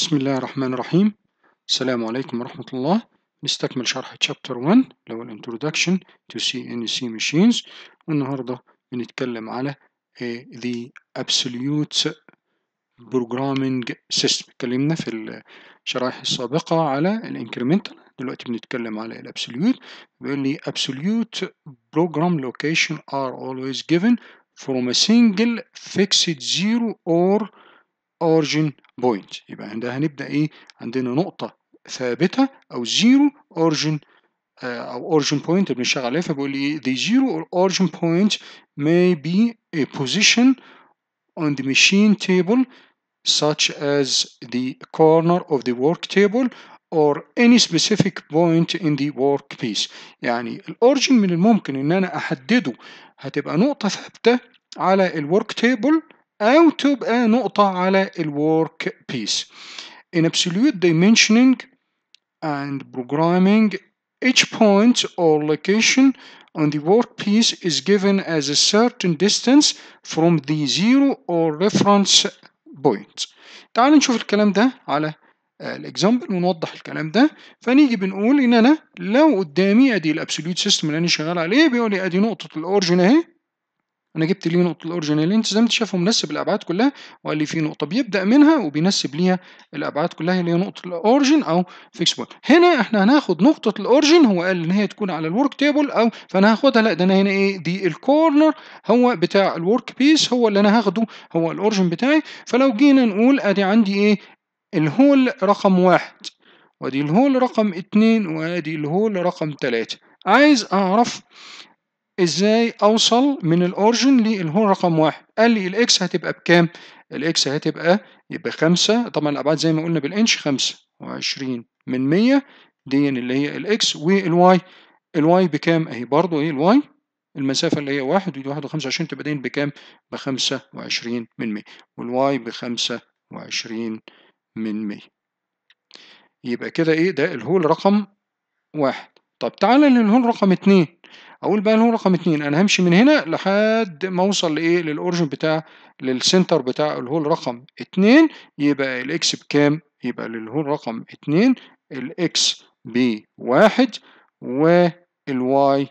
بسم الله الرحمن الرحيم السلام عليكم ورحمة الله نستكمل شرح Chapter 1 اللي هو Introduction to CNC Machines والنهاردة بنتكلم على eh, The Absolute Programming System اتكلمنا في الشرائح السابقة على الانكريمنتال دلوقتي بنتكلم على Absolute بيقول لي Absolute Program Location are always given from a single fixed zero or origin point يبقى عندها هنبدأ إيه عندنا نقطة ثابتة أو زيرو origin او origin point بنشتغل عليها فبيقول لي the zero origin point may be a position on the machine table such as the corner of the work table or any specific point in the workpiece يعني الاوريجن من الممكن ان انا احدده هتبقى نقطة ثابتة على الورك تيبل أو تبقى نقطة على الورك بيس. In absolute dimensioning and programming, each point or location on the work piece is given as a certain distance from the zero or reference point. تعال نشوف الكلام ده على الاكزامبل ونوضح الكلام ده فنيجي بنقول ان انا لو قدامي ادي الابسوليوت سيستم اللي انا شغال عليه بيقول لي ادي نقطه الاورجن اهي انا جبت ليه نقطه اللي انت زي ما انت شايفه منسب الابعاد كلها وقال لي في نقطه بيبدا منها وبينسب ليها الابعاد كلها اللي هي نقطه الاورجن او فيكس بوينت هنا احنا هناخد نقطه الاورجن هو قال ان هي تكون على الورك تيبل او فانا هاخدها لا ده انا هنا ايه دي الكورنر هو بتاع الورك بيس هو اللي انا هاخده هو الاورجن بتاعي فلو جينا نقول ادي عندي ايه الهول رقم واحد وادي الهول رقم اتنين وادي الهول رقم تلاتة عايز اعرف ازاي اوصل من الاورجن للهون رقم واحد قال لي الاكس هتبقى بكام الاكس هتبقى يبقى خمسة طبعا الابعاد زي ما قلنا بالانش خمسة وعشرين من مية دي اللي هي الاكس والواي الواي بكام اهي برضو ايه الواي المسافة اللي هي واحد ودي واحد وخمسة عشرين تبقى دين بكام بخمسة وعشرين من مية والواي بخمسة وعشرين من مية يبقى كده ايه ده الهول رقم واحد طب تعالى للهول رقم اتنين اقول بقى هو رقم اثنين انا همشي من هنا لحد ما اوصل لايه للاورجن بتاع للسنتر بتاع الهول رقم الرقم اثنين يبقى الاكس بكام؟ يبقى للهول رقم الرقم اثنين الاكس بواحد والواي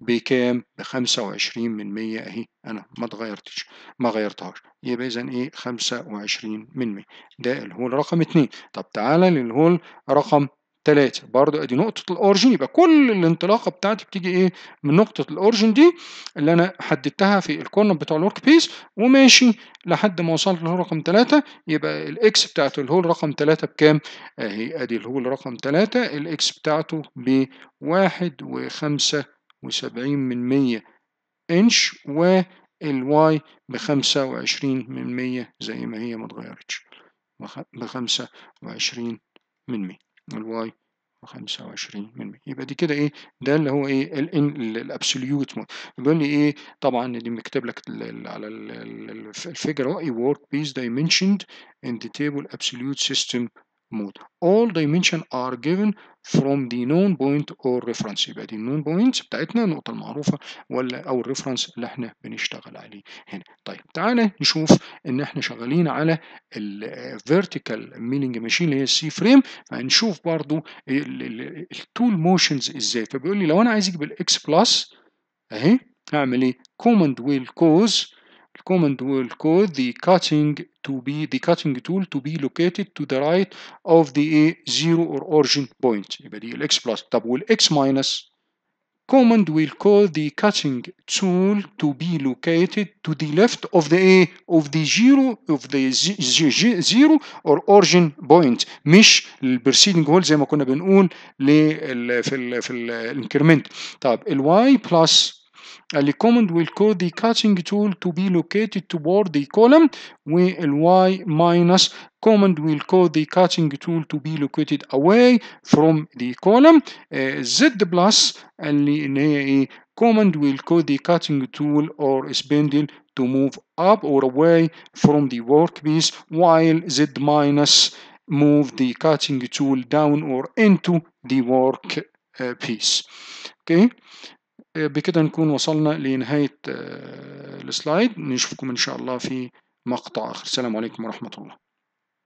بكام؟ ب 25 من 100 اهي انا ما اتغيرتش ما غيرتهاش يبقى اذا ايه 25 من 100 ده الهول رقم الرقم 2 طب تعالى للهول رقم 3 برضو ادي نقطة الاورجن يبقى كل الانطلاقة بتاعتي بتيجي ايه من نقطة الاورجن دي اللي انا حددتها في الكورنر بتاع الورك بيس وماشي لحد ما وصلت للهول رقم 3 يبقى الاكس بتاعته الهول رقم 3 بكام؟ اهي ادي الهول رقم 3 الاكس بتاعته ب 1.75 من 100 انش والواي ب 25 من 100 زي ما هي ما اتغيرتش ب 25 من 100 الواي 25 وعشرين يبقى دي كده ايه ده اللي هو ايه الان الابسوليوت يقول لي ايه طبعا دي مكتب لك على الفيجر اهو work piece dimensioned in the table absolute system mode all dimension are given فروم the نون بوينت اور ريفرنس يبقى دي النون بوينت بتاعتنا النقطه المعروفه ولا او الريفرنس اللي احنا بنشتغل عليه هنا طيب تعالى نشوف ان احنا شغالين على vertical milling machine اللي هي السي فريم فهنشوف برضو التول موشنز ازاي فبيقول لي لو انا عايز اجيب الاكس بلس اهي هعمل ايه كوماند ويل كوز command will call the cutting to be the cutting tool to be located to the right of the A0 or origin point. يبقى دي x plus, بلس طب minus command will call the cutting tool to be located to the left of the A of the zero of the zero or origin point مش البرسيدنج هول زي ما كنا بنقول في ال في الانكريمنت طب y plus. The command will cause the cutting tool to be located toward the column Y minus command will cause the cutting tool to be located away from the column uh, z and the ان command will cause the cutting tool or spindle to move up or away from the workpiece while z minus move the cutting tool down or into the work uh, piece okay آه، بكده نكون وصلنا لنهاية آه، السلايد نشوفكم إن شاء الله في مقطع آخر السلام عليكم ورحمة الله